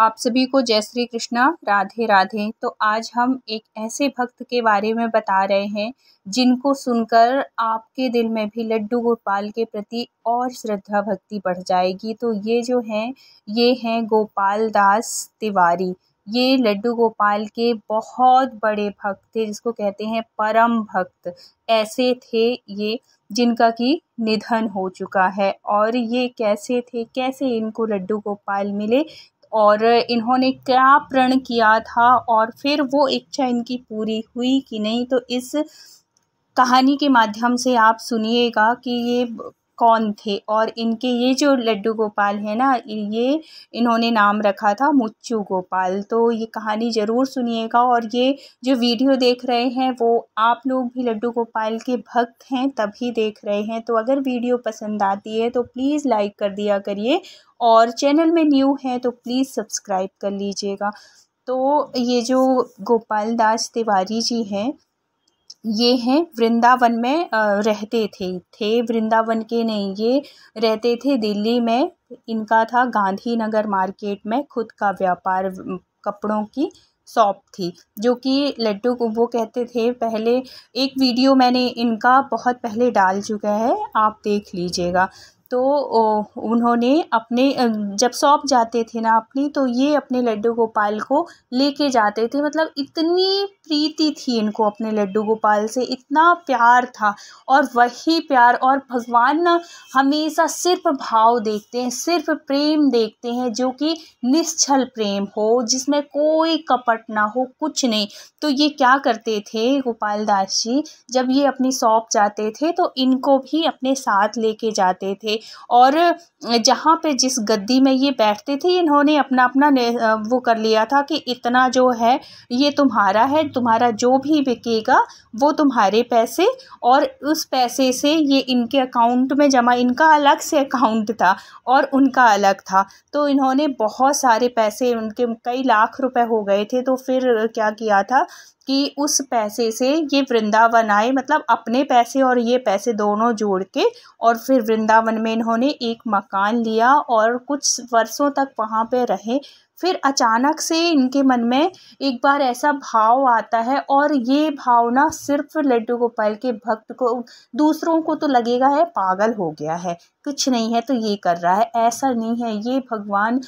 आप सभी को जय श्री कृष्णा राधे राधे तो आज हम एक ऐसे भक्त के बारे में बता रहे हैं जिनको सुनकर आपके दिल में भी लड्डू गोपाल के प्रति और श्रद्धा भक्ति बढ़ जाएगी तो ये जो हैं ये हैं गोपाल दास तिवारी ये लड्डू गोपाल के बहुत बड़े भक्त थे जिसको कहते हैं परम भक्त ऐसे थे ये जिनका कि निधन हो चुका है और ये कैसे थे कैसे इनको लड्डू गोपाल मिले और इन्होंने क्या प्रण किया था और फिर वो इच्छा इनकी पूरी हुई कि नहीं तो इस कहानी के माध्यम से आप सुनिएगा कि ये कौन थे और इनके ये जो लड्डू गोपाल है ना ये इन्होंने नाम रखा था मुच्चू गोपाल तो ये कहानी ज़रूर सुनिएगा और ये जो वीडियो देख रहे हैं वो आप लोग भी लड्डू गोपाल के भक्त हैं तभी देख रहे हैं तो अगर वीडियो पसंद आती है तो प्लीज़ लाइक कर दिया करिए और चैनल में न्यू है तो प्लीज़ सब्सक्राइब कर लीजिएगा तो ये जो गोपाल दास तिवारी जी हैं ये हैं वृंदावन में रहते थे थे वृंदावन के नहीं ये रहते थे दिल्ली में इनका था गांधी नगर मार्केट में खुद का व्यापार कपड़ों की शॉप थी जो कि लड्डू को वो कहते थे पहले एक वीडियो मैंने इनका बहुत पहले डाल चुका है आप देख लीजिएगा तो उन्होंने अपने जब सौंप जाते थे ना अपनी तो ये अपने लड्डू गोपाल को लेके जाते थे मतलब इतनी प्रीति थी इनको अपने लड्डू गोपाल से इतना प्यार था और वही प्यार और भगवान हमेशा सिर्फ भाव देखते हैं सिर्फ प्रेम देखते हैं जो कि निश्चल प्रेम हो जिसमें कोई कपट ना हो कुछ नहीं तो ये क्या करते थे गोपाल दास जी जब ये अपनी सौंप जाते थे तो इनको भी अपने साथ लेके जाते थे और जहाँ पे जिस गद्दी में ये बैठते थे इन्होंने अपना अपना वो कर लिया था कि इतना जो है ये तुम्हारा है तुम्हारा जो भी बिकेगा वो तुम्हारे पैसे और उस पैसे से ये इनके अकाउंट में जमा इनका अलग से अकाउंट था और उनका अलग था तो इन्होंने बहुत सारे पैसे उनके कई लाख रुपए हो गए थे तो फिर क्या किया था कि उस पैसे से ये वृंदावन आए मतलब अपने पैसे और ये पैसे दोनों जोड़ के और फिर वृंदावन में इन्होंने एक मकान लिया और कुछ वर्षों तक वहाँ पे रहे फिर अचानक से इनके मन में एक बार ऐसा भाव आता है और ये भावना सिर्फ लड्डू गोपाल के भक्त को दूसरों को तो लगेगा है पागल हो गया है कुछ नहीं है तो ये कर रहा है ऐसा नहीं है ये भगवान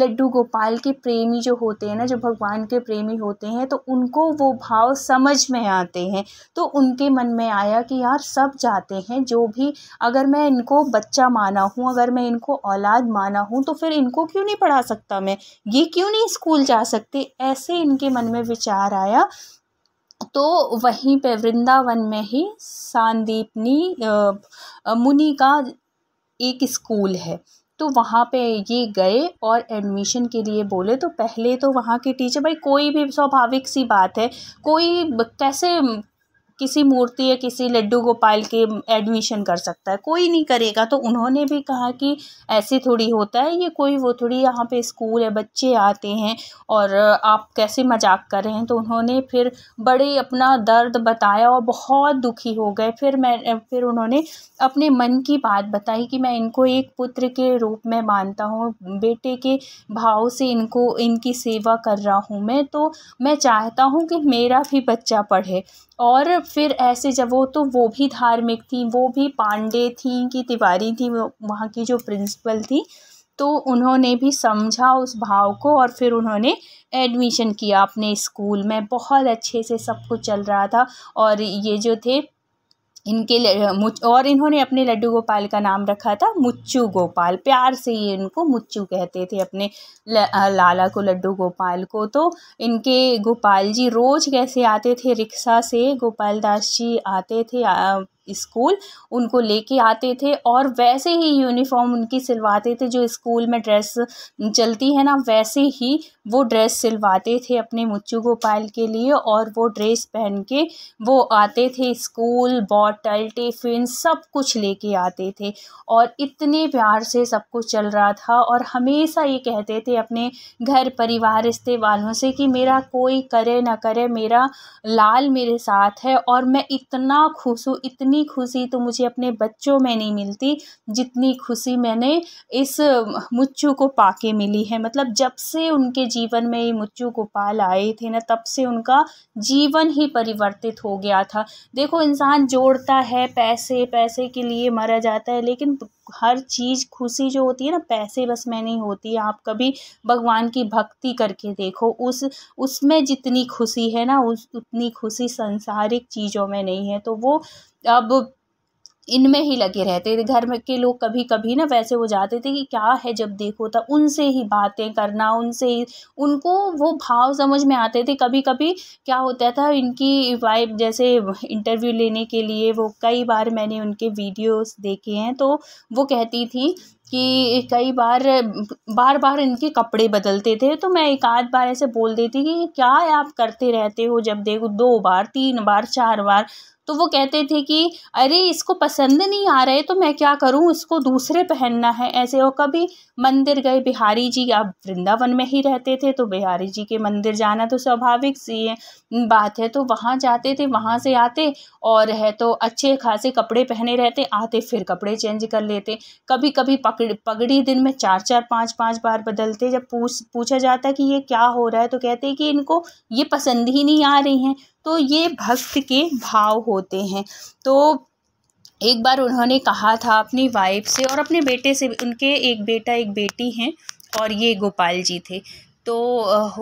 लड्डू गोपाल के प्रेमी जो होते हैं ना जो भगवान के प्रेमी होते हैं तो उनको वो भाव समझ में आते हैं तो उनके मन में आया कि यार सब जाते हैं जो भी अगर मैं इनको बच्चा माना हूँ अगर मैं इनको औलाद माना हूँ तो फिर इनको क्यों नहीं पढ़ा सकता मैं ये क्यों नहीं स्कूल जा सकते ऐसे इनके मन में विचार आया तो वहीं पे वृंदावन में ही सांदीपनी मुनि का एक स्कूल है तो वहाँ पे ये गए और एडमिशन के लिए बोले तो पहले तो वहाँ के टीचर भाई कोई भी स्वाभाविक सी बात है कोई कैसे किसी मूर्ति या किसी लड्डू गोपाल के एडमिशन कर सकता है कोई नहीं करेगा तो उन्होंने भी कहा कि ऐसे थोड़ी होता है ये कोई वो थोड़ी यहाँ पे स्कूल है बच्चे आते हैं और आप कैसे मजाक कर रहे हैं तो उन्होंने फिर बड़े अपना दर्द बताया और बहुत दुखी हो गए फिर मैं फिर उन्होंने अपने मन की बात बताई कि मैं इनको एक पुत्र के रूप में मानता हूँ बेटे के भाव से इनको इनकी सेवा कर रहा हूँ मैं तो मैं चाहता हूँ कि मेरा भी बच्चा पढ़े और फिर ऐसे जब वो तो वो भी धार्मिक थी वो भी पांडे थी कि तिवारी थी वो वहाँ की जो प्रिंसिपल थी तो उन्होंने भी समझा उस भाव को और फिर उन्होंने एडमिशन किया अपने स्कूल में बहुत अच्छे से सब कुछ चल रहा था और ये जो थे इनके और इन्होंने अपने लड्डू गोपाल का नाम रखा था मुच्चू गोपाल प्यार से ये इनको मुच्चू कहते थे अपने लाला को लड्डू गोपाल को तो इनके गोपाल जी रोज़ कैसे आते थे रिक्शा से गोपाल दास जी आते थे स्कूल उनको लेके आते थे और वैसे ही यूनिफॉर्म उनकी सिलवाते थे जो स्कूल में ड्रेस चलती है ना वैसे ही वो ड्रेस सिलवाते थे अपने मुच्चू गोपाल के लिए और वो ड्रेस पहन के वो आते थे स्कूल बॉटल टिफिन सब कुछ लेके आते थे और इतने प्यार से सब कुछ चल रहा था और हमेशा ये कहते थे अपने घर परिवार रिश्ते वालों से कि मेरा कोई करे ना करे मेरा लाल मेरे साथ है और मैं इतना खुश हूँ इतनी इतनी खुशी तो मुझे अपने बच्चों में नहीं मिलती जितनी खुशी मैंने इस मुच्चू को पाके मिली है मतलब जब से उनके जीवन में ये मुच्चू गोपाल आए थे ना तब से उनका जीवन ही परिवर्तित हो गया था देखो इंसान जोड़ता है पैसे पैसे के लिए मरा जाता है लेकिन हर चीज़ खुशी जो होती है ना पैसे बस में नहीं होती आप कभी भगवान की भक्ति करके देखो उस उसमें जितनी खुशी है ना उस उतनी खुशी संसारिक चीज़ों में नहीं है तो वो अब इनमें ही लगे रहते थे घर में के लोग कभी कभी ना वैसे हो जाते थे कि क्या है जब देखो तब उनसे ही बातें करना उनसे ही उनको वो भाव समझ में आते थे कभी कभी क्या होता था इनकी वाइफ जैसे इंटरव्यू लेने के लिए वो कई बार मैंने उनके वीडियोस देखे हैं तो वो कहती थी कि कई बार बार बार इनके कपड़े बदलते थे तो मैं एक आध बार ऐसे बोल देती कि क्या आप करते रहते हो जब देखो दो बार तीन बार चार बार तो वो कहते थे कि अरे इसको पसंद नहीं आ रहे तो मैं क्या करूँ इसको दूसरे पहनना है ऐसे और कभी मंदिर गए बिहारी जी आप वृंदावन में ही रहते थे तो बिहारी जी के मंदिर जाना तो स्वाभाविक सी है बात है तो वहाँ जाते थे वहाँ से आते और है तो अच्छे खासे कपड़े पहने रहते आते फिर कपड़े चेंज कर लेते कभी कभी पकड़ पगड़ी दिन में चार चार पाँच पाँच बार बदलते जब पूछ पूछा जाता कि ये क्या हो रहा है तो कहते कि इनको ये पसंद ही नहीं आ रही हैं तो ये भक्त के भाव होते हैं तो एक बार उन्होंने कहा था अपनी वाइफ से और अपने बेटे से उनके एक बेटा एक बेटी हैं और ये गोपाल जी थे तो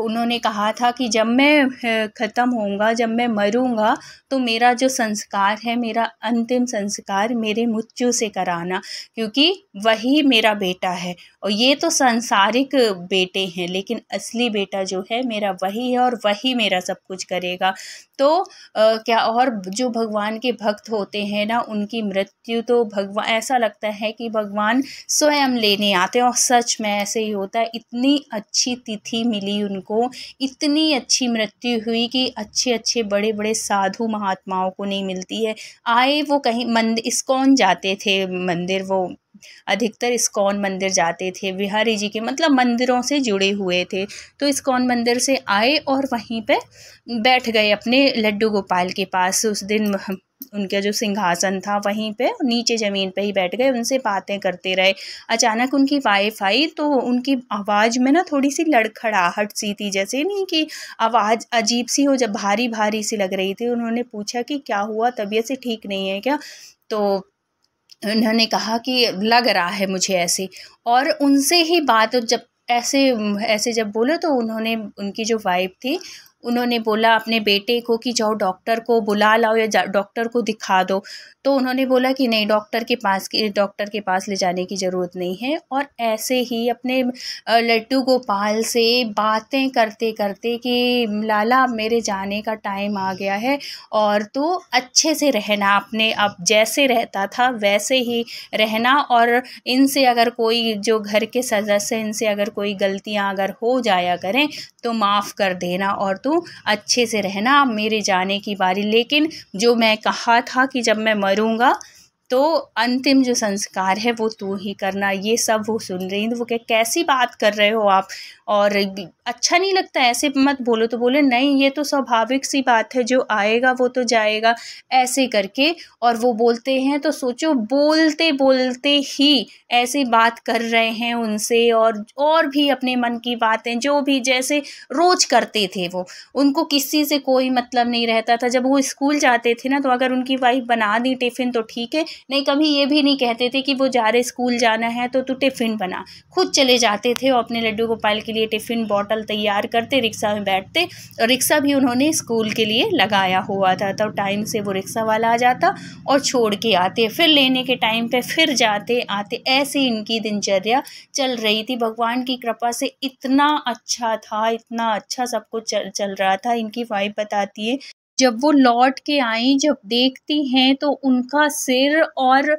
उन्होंने कहा था कि जब मैं ख़त्म होऊंगा जब मैं मरूँगा तो मेरा जो संस्कार है मेरा अंतिम संस्कार मेरे मुच्चू से कराना क्योंकि वही मेरा बेटा है और ये तो सांसारिक बेटे हैं लेकिन असली बेटा जो है मेरा वही है और वही मेरा सब कुछ करेगा तो आ, क्या और जो भगवान के भक्त होते हैं ना उनकी मृत्यु तो भगवान ऐसा लगता है कि भगवान स्वयं लेने आते हैं और सच में ऐसे ही होता है इतनी अच्छी तिथि अच्छी मिली उनको इतनी अच्छी मृत्यु हुई कि अच्छे अच्छे बड़े बड़े साधु महात्माओं को नहीं मिलती है आए वो कहीं मंदिर इस्कॉन जाते थे मंदिर वो अधिकतर इस्कॉन मंदिर जाते थे बिहारी जी के मतलब मंदिरों से जुड़े हुए थे तो इस्कॉन मंदिर से आए और वहीं पे बैठ गए अपने लड्डू गोपाल के पास उस दिन उनका जो सिंहासन था वहीं पे नीचे ज़मीन पे ही बैठ गए उनसे बातें करते रहे अचानक उनकी वाइफ आई तो उनकी आवाज़ में ना थोड़ी सी लड़खड़ाहट सी थी जैसे नहीं कि आवाज़ अजीब सी हो जब भारी भारी सी लग रही थी उन्होंने पूछा कि क्या हुआ तबीयत से ठीक नहीं है क्या तो उन्होंने कहा कि लग रहा है मुझे ऐसे और उनसे ही बात जब ऐसे ऐसे जब बोले तो उन्होंने उनकी जो वाइफ थी उन्होंने बोला अपने बेटे को कि जाओ डॉक्टर को बुला लाओ या डॉक्टर को दिखा दो तो उन्होंने बोला कि नहीं डॉक्टर के पास डॉक्टर के पास ले जाने की ज़रूरत नहीं है और ऐसे ही अपने लड्डू गोपाल से बातें करते करते कि लाला मेरे जाने का टाइम आ गया है और तो अच्छे से रहना अपने आप जैसे रहता था वैसे ही रहना और इनसे अगर कोई जो घर के सदस्य इनसे अगर कोई गलतियाँ अगर हो जाया करें तो माफ़ कर देना और तो हूँ अच्छे से रहना मेरे जाने की बारी लेकिन जो मैं कहा था कि जब मैं मरूँगा तो अंतिम जो संस्कार है वो तू ही करना ये सब वो सुन रही थी वो कह कैसी बात कर रहे हो आप और अच्छा नहीं लगता ऐसे मत बोलो तो बोले नहीं ये तो स्वाभाविक सी बात है जो आएगा वो तो जाएगा ऐसे करके और वो बोलते हैं तो सोचो बोलते बोलते ही ऐसी बात कर रहे हैं उनसे और और भी अपने मन की बातें जो भी जैसे रोज़ करते थे वो उनको किसी से कोई मतलब नहीं रहता था जब वो स्कूल जाते थे ना तो अगर उनकी वाइफ बना दी टिफ़िन तो ठीक है नहीं कभी ये भी नहीं कहते थे कि वो जा रहे स्कूल जाना है तो तू टिफ़िन बना खुद चले जाते थे और अपने लड्डू गोपाल के लिए टिफ़िन बॉटल साइकिल तैयार करते रिक्शा में बैठते और रिक्शा भी उन्होंने स्कूल के लिए लगाया हुआ था तो टाइम से वो रिक्शा वाला आ जाता और छोड़ के आते फिर लेने के टाइम पे फिर जाते आते ऐसे इनकी दिनचर्या चल रही थी भगवान की कृपा से इतना अच्छा था इतना अच्छा सब कुछ चल चल रहा था इनकी वाइफ बताती है जब वो लौट के आई जब देखती हैं तो उनका सिर और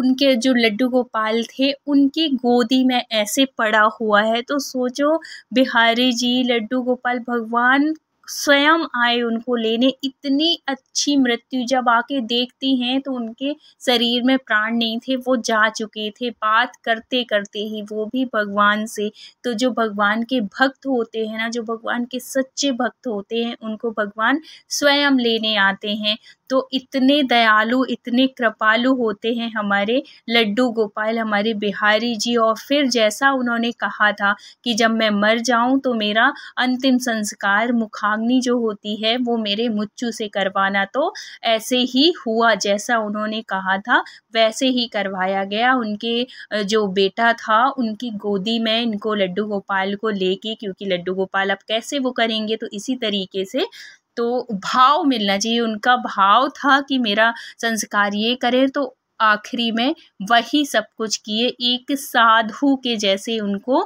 उनके जो लड्डू गोपाल थे उनकी गोदी में ऐसे पड़ा हुआ है तो सोचो बिहारी जी लड्डू गोपाल भगवान स्वयं आए उनको लेने इतनी अच्छी मृत्यु जब आके देखती हैं तो उनके शरीर में प्राण नहीं थे वो जा चुके थे बात करते करते ही वो भी भगवान से तो जो भगवान के भक्त होते हैं ना जो भगवान के सच्चे भक्त होते हैं उनको भगवान स्वयं लेने आते हैं तो इतने दयालु इतने कृपालु होते हैं हमारे लड्डू गोपाल हमारे बिहारी जी और फिर जैसा उन्होंने कहा था कि जब मैं मर जाऊं तो मेरा अंतिम संस्कार मुखाग्नि जो होती है वो मेरे मुच्चू से करवाना तो ऐसे ही हुआ जैसा उन्होंने कहा था वैसे ही करवाया गया उनके जो बेटा था उनकी गोदी में इनको लड्डू गोपाल को लेके क्योंकि लड्डू गोपाल अब कैसे वो करेंगे तो इसी तरीके से तो भाव मिलना चाहिए उनका भाव था कि मेरा संस्कार ये करें तो आखिरी में वही सब कुछ किए एक साधु के जैसे उनको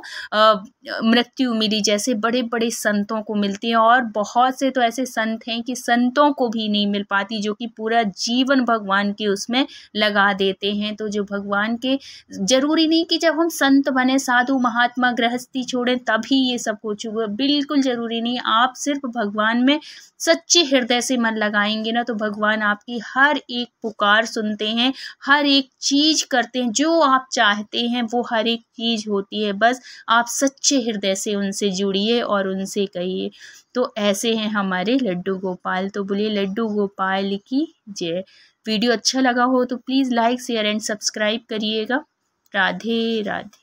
मृत्यु मिली जैसे बड़े बड़े संतों को मिलती है और बहुत से तो ऐसे संत हैं कि संतों को भी नहीं मिल पाती जो कि पूरा जीवन भगवान के उसमें लगा देते हैं तो जो भगवान के जरूरी नहीं कि जब हम संत बने साधु महात्मा गृहस्थी छोड़ें तभी ये सब कुछ हुआ बिल्कुल ज़रूरी नहीं आप सिर्फ भगवान में सच्चे हृदय से मन लगाएंगे ना तो भगवान आपकी हर एक पुकार सुनते हैं हर एक चीज करते हैं जो आप चाहते हैं वो हर एक चीज होती है बस आप सच्चे हृदय से उनसे जुड़िए और उनसे कहिए तो ऐसे हैं हमारे लड्डू गोपाल तो बोलिए लड्डू गोपाल की जय वीडियो अच्छा लगा हो तो please like share and subscribe करिएगा राधे राधे